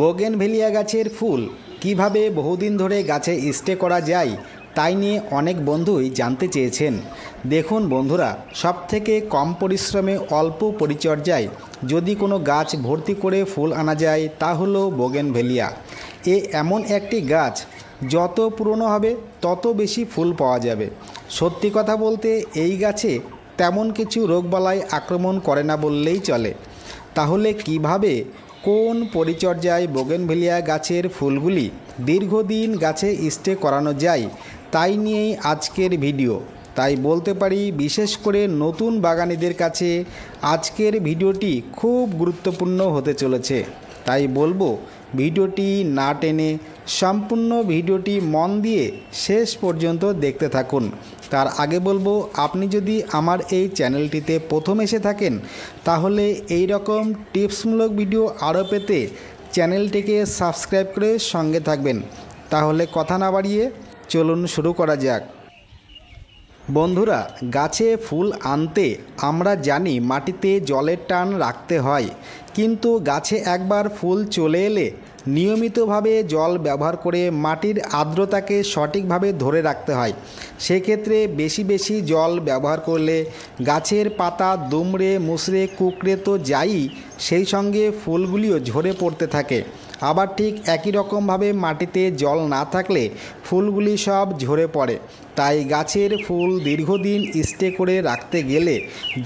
bougainvillea গাছের ফুল কিভাবে বহুদিন ধরে গাছে স্টে করা যায় তাই নিয়ে অনেক বন্ধুই জানতে চেয়েছেন দেখুন বন্ধুরা সব থেকে কম পরিশ্রমে অল্প পরিচর্যায় যদি কোনো গাছ ভর্তি করে ফুল আনা যায় তা হলো বোগেনভেলিয়া এ এমন একটি গাছ যত পুরনো হবে তত বেশি ফুল পাওয়া যাবে সত্যি কথা বলতে এই গাছে তেমন কিছু রোগবালাই আক্রমণ করে না বললেই চলে তাহলে কিভাবে কোন পরিচর্যায় বোগেনভিলিয়া গাছের ফুলগুলি দীর্ঘদিন গাছে স্টে করানো যায় তাই নিয়েই আজকের ভিডিও তাই বলতে পারি বিশেষ করে নতুন বাগানিদের কাছে আজকের ভিডিওটি খুব গুরুত্বপূর্ণ হতে চলেছে তাই বলবো ভিডিওটি না টেনে সম্পূর্ণ ভিডিওটি মন দিয়ে শেষ পর্যন্ত দেখতে থাকুন তার আগে বলবো আপনি যদি আমার এই চ্যানেলটিতে প্রথম এসে থাকেন তাহলে এই রকম টিপসমূলক ভিডিও আরও পেতে চ্যানেলটিকে সাবস্ক্রাইব করে সঙ্গে থাকবেন তাহলে কথা না বাড়িয়ে চলুন শুরু করা যাক বন্ধুরা গাছে ফুল আনতে আমরা জানি মাটিতে জলের টান রাখতে হয় কিন্তু গাছে একবার ফুল চলে এলে নিয়মিতভাবে জল ব্যবহার করে মাটির আর্দ্রতাকে সঠিকভাবে ধরে রাখতে হয় সেক্ষেত্রে বেশি বেশি জল ব্যবহার করলে গাছের পাতা দুমড়ে মুসড়ে কুকড়ে তো যাই সেই সঙ্গে ফুলগুলিও ঝরে পড়তে থাকে আবার ঠিক একই রকমভাবে মাটিতে জল না থাকলে ফুলগুলি সব ঝরে পড়ে তাই গাছের ফুল দীর্ঘদিন স্টে করে রাখতে গেলে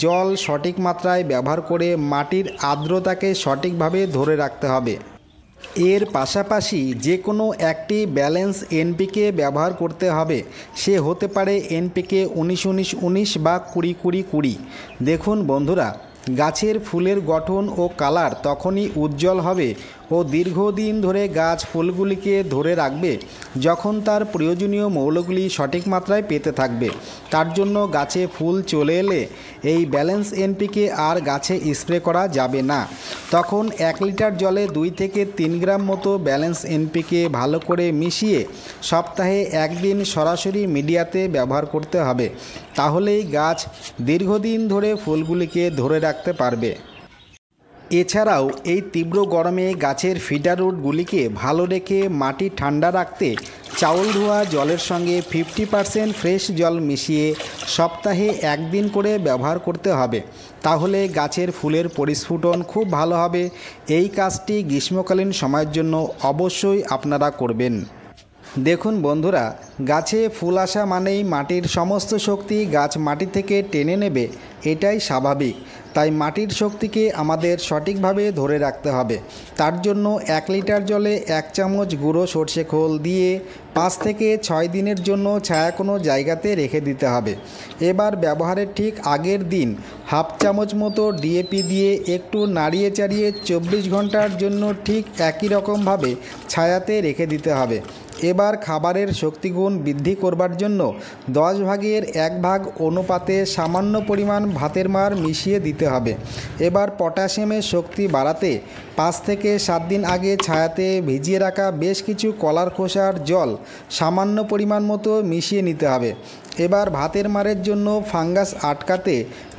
জল সঠিক মাত্রায় ব্যবহার করে মাটির আর্দ্রতাকে সঠিকভাবে ধরে রাখতে হবে এর পাশাপাশি যে কোনো একটি ব্যালেন্স এনপিকে ব্যবহার করতে হবে সে হতে পারে এনপিকে উনিশ উনিশ উনিশ বা কুড়ি কুড়ি কুড়ি দেখুন বন্ধুরা গাছের ফুলের গঠন ও কালার তখনই উজ্জ্বল হবে ও দীর্ঘদিন ধরে গাছ ফুলগুলিকে ধরে রাখবে যখন তার প্রয়োজনীয় মৌলগুলি সঠিক মাত্রায় পেতে থাকবে তার জন্য গাছে ফুল চলে এলে এই ব্যালেন্স এনপিকে আর গাছে স্প্রে করা যাবে না তখন এক লিটার জলে দুই থেকে তিন গ্রাম মতো ব্যালেন্স এনপিকে ভালো করে মিশিয়ে সপ্তাহে একদিন সরাসরি মিডিয়াতে ব্যবহার করতে হবে তাহলেই গাছ দীর্ঘদিন ধরে ফুলগুলিকে ধরে রাখতে পারবে এছাড়াও এই তীব্র গরমে গাছের ফিডার রুটগুলিকে ভালো রেখে মাটি ঠান্ডা রাখতে চাউল ধোয়া জলের সঙ্গে ফিফটি পারসেন্ট ফ্রেশ জল মিশিয়ে সপ্তাহে একদিন করে ব্যবহার করতে হবে তাহলে গাছের ফুলের পরিস্ফুটন খুব ভালো হবে এই কাজটি গ্রীষ্মকালীন সময়ের জন্য অবশ্যই আপনারা করবেন দেখুন বন্ধুরা গাছে ফুল আসা মানেই মাটির সমস্ত শক্তি গাছ মাটি থেকে টেনে নেবে এটাই স্বাভাবিক তাই মাটির শক্তিকে আমাদের সঠিকভাবে ধরে রাখতে হবে তার জন্য এক লিটার জলে এক চামচ গুঁড়ো সর্ষে খোল দিয়ে পাঁচ থেকে ছয় দিনের জন্য ছায়া কোনো জায়গাতে রেখে দিতে হবে এবার ব্যবহারের ঠিক আগের দিন হাফ চামচ মতো ডিএপি দিয়ে একটু নাড়িয়ে চাড়িয়ে চব্বিশ ঘন্টার জন্য ঠিক একই রকমভাবে ছায়াতে রেখে দিতে হবে এবার খাবারের শক্তিগুণ বৃদ্ধি করবার জন্য দশ ভাগের এক ভাগ অনুপাতে সামান্য পরিমাণ ভাতের মার মিশিয়ে দিতে হবে এবার পটাশিয়ামের শক্তি বাড়াতে পাঁচ থেকে সাত দিন আগে ছায়াতে ভিজিয়ে রাখা বেশ কিছু কলার খোসার জল সামান্য পরিমাণ মতো মিশিয়ে নিতে হবে এবার ভাতের মারের জন্য ফাঙ্গাস আটকাতে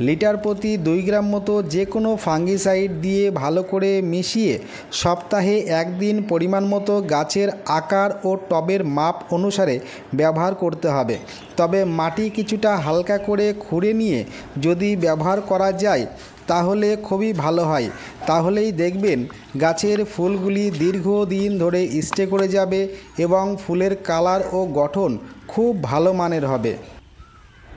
লিটার প্রতি দুই গ্রাম মতো যে কোনো ফাঙ্গিসাইড দিয়ে ভালো করে মিশিয়ে সপ্তাহে একদিন পরিমাণ মতো গাছের আকার ও টবের মাপ অনুসারে ব্যবহার করতে হবে তবে মাটি কিছুটা হালকা করে খুঁড়ে নিয়ে যদি ব্যবহার করা যায় তাহলে খুবই ভালো হয় তাহলেই দেখবেন গাছের ফুলগুলি দীর্ঘদিন ধরে স্টে করে যাবে এবং ফুলের কালার ও গঠন খুব ভালো মানের হবে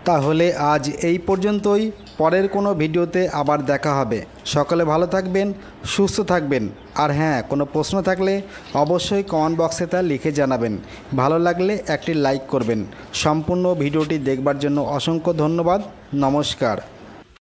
তাহলে আজ এই পর্যন্তই পরের কোনো ভিডিওতে আবার দেখা হবে সকলে ভালো থাকবেন সুস্থ থাকবেন আর হ্যাঁ কোনো প্রশ্ন থাকলে অবশ্যই কমেন্ট বক্সে তা লিখে জানাবেন ভালো লাগলে একটি লাইক করবেন সম্পূর্ণ ভিডিওটি দেখবার জন্য অসংখ্য ধন্যবাদ নমস্কার